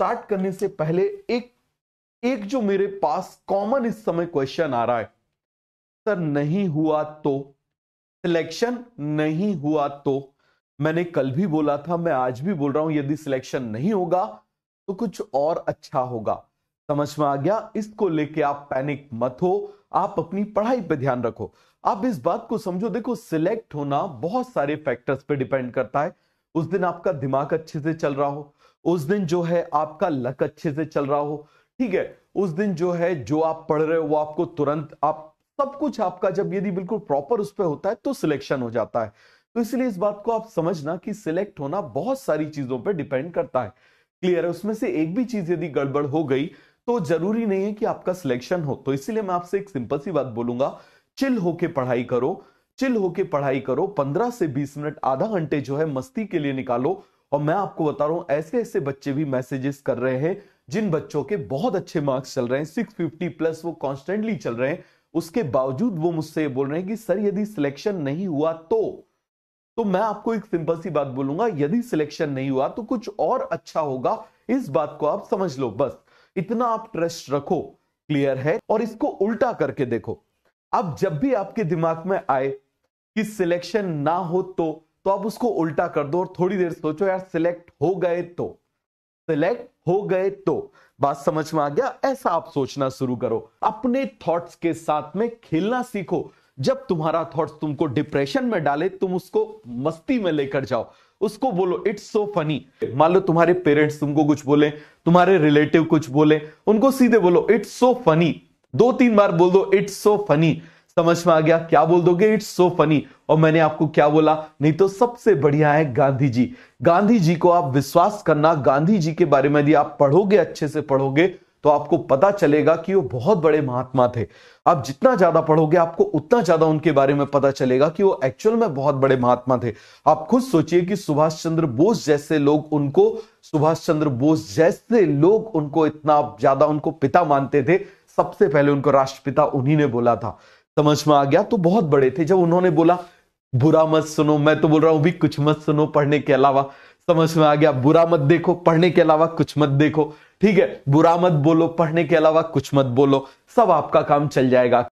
start करने से पहले एक एक जो मेरे पास कॉमन इस समय क्वेश्चन आ रहा है सर नहीं हुआ तो सिलेक्शन नहीं हुआ तो मैंने कल भी बोला था मैं आज भी बोल रहा हूं यदि सिलेक्शन नहीं होगा तो कुछ और अच्छा होगा समझ में आ गया इसको लेके आप पैनिक मत हो आप अपनी पढ़ाई पर ध्यान रखो आप इस बात को समझो देखो सिलेक्ट होना बहुत सारे फैक्टर्स पे डिपेंड करता है उस दिन आपका दिमाग अच्छे से चल रहा हो उस दिन जो है आपका लक अच्छे से चल रहा हो ठीक है उस दिन जो है जो आप पढ़ रहे हो वो आपको तुरंत आप सब कुछ आपका जब यदि बिल्कुल प्रॉपर उस पर होता है तो सिलेक्शन हो जाता है तो इसलिए इस बात को आप समझना कि सिलेक्ट होना बहुत सारी चीजों पर डिपेंड करता है क्लियर है उसमें से एक भी चीज यदि गड़बड़ हो गई तो जरूरी नहीं है कि आपका सिलेक्शन हो तो इसलिए मैं आपसे एक सिंपल सी बात बोलूंगा चिल होके पढ़ाई करो चिल होके पढ़ाई करो पंद्रह से बीस मिनट आधा घंटे जो है मस्ती के लिए निकालो और मैं आपको बता रहा हूं ऐसे ऐसे बच्चे भी मैसेजेस कर रहे हैं जिन बच्चों के बहुत अच्छे मार्क्स चल रहे हैं 650 प्लस वो कॉन्स्टेंटली चल रहे हैं उसके बावजूद वो मुझसे बोल रहे हैं कि सर यदि सिलेक्शन नहीं हुआ तो तो मैं आपको एक सिंपल सी बात बोलूंगा यदि सिलेक्शन नहीं हुआ तो कुछ और अच्छा होगा इस बात को आप समझ लो बस इतना आप ट्रस्ट रखो क्लियर है और इसको उल्टा करके देखो अब जब भी आपके दिमाग में आए कि सिलेक्शन ना हो तो तो आप उसको उल्टा कर दो और थोड़ी देर सोचो यार सिलेक्ट हो गए तो सिलेक्ट हो गए तो बात समझ में आ गया ऐसा आप सोचना शुरू करो अपने थॉट्स के साथ में खेलना सीखो जब तुम्हारा थॉट्स तुमको डिप्रेशन में डाले तुम उसको मस्ती में लेकर जाओ उसको बोलो इट्स सो फनी मान लो तुम्हारे पेरेंट्स तुमको कुछ बोले तुम्हारे रिलेटिव कुछ बोले उनको सीधे बोलो इट्स सो फनी दो तीन बार बोल दो इट्स सो फनी समझ में आ गया क्या बोल दोगे इट्स सो फनी और मैंने आपको क्या बोला नहीं तो सबसे बढ़िया है गांधी जी गांधी जी को आप विश्वास करना गांधी जी के बारे में यदि आप पढ़ोगे अच्छे से पढ़ोगे तो आपको पता चलेगा कि वो बहुत बड़े महात्मा थे आप जितना ज्यादा पढ़ोगे आपको उतना ज्यादा उनके बारे में पता चलेगा कि वो एक्चुअल में बहुत बड़े महात्मा थे आप खुद सोचिए कि सुभाष चंद्र बोस जैसे लोग उनको सुभाष चंद्र बोस जैसे लोग उनको इतना ज्यादा उनको पिता मानते थे सबसे पहले उनको राष्ट्रपिता उन्हीं ने बोला था समझ में आ गया तो बहुत बड़े थे जब उन्होंने बोला बुरा मत सुनो मैं तो बोल रहा हूं भी कुछ मत सुनो पढ़ने के अलावा समझ में आ गया बुरा मत देखो पढ़ने के अलावा कुछ मत देखो ठीक है बुरा मत बोलो पढ़ने के अलावा कुछ मत बोलो सब आपका काम चल जाएगा